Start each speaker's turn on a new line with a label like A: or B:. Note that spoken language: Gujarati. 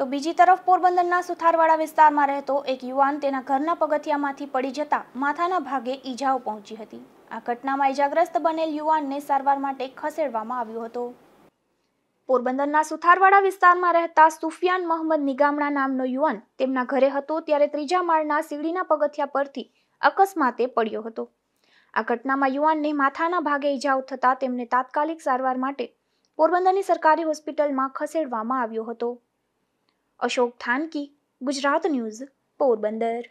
A: તો બીજી તરફ પોરબંદરના સુથારવાડા વિસ્તારમાં રહેતો એક યુવાન તેના ઘરના પગથિયામાંથી પડી જતા માથાના ભાગે ઈજાઓ પહોંચી હતી આ ઘટનામાં ઈજાગ્રસ્ત બનેલ યુવાનને સારવાર માટે ખસેડવામાં આવ્યો હતો પોરબંદરના સુથારવાડા વિસ્તારમાં રહેતા સુફિયાન મહંમદ નિગામણા નામનો યુવાન તેમના ઘરે હતો ત્યારે ત્રીજા માળના સીડીના પગથિયા પરથી અકસ્માતે પડ્યો હતો આ ઘટનામાં યુવાનને માથાના ભાગે ઈજાઓ થતાં તેમને તાત્કાલિક સારવાર માટે પોરબંદરની સરકારી હોસ્પિટલમાં ખસેડવામાં આવ્યો હતો अशोक थान की गुजरात न्यूज़ पोरबंदर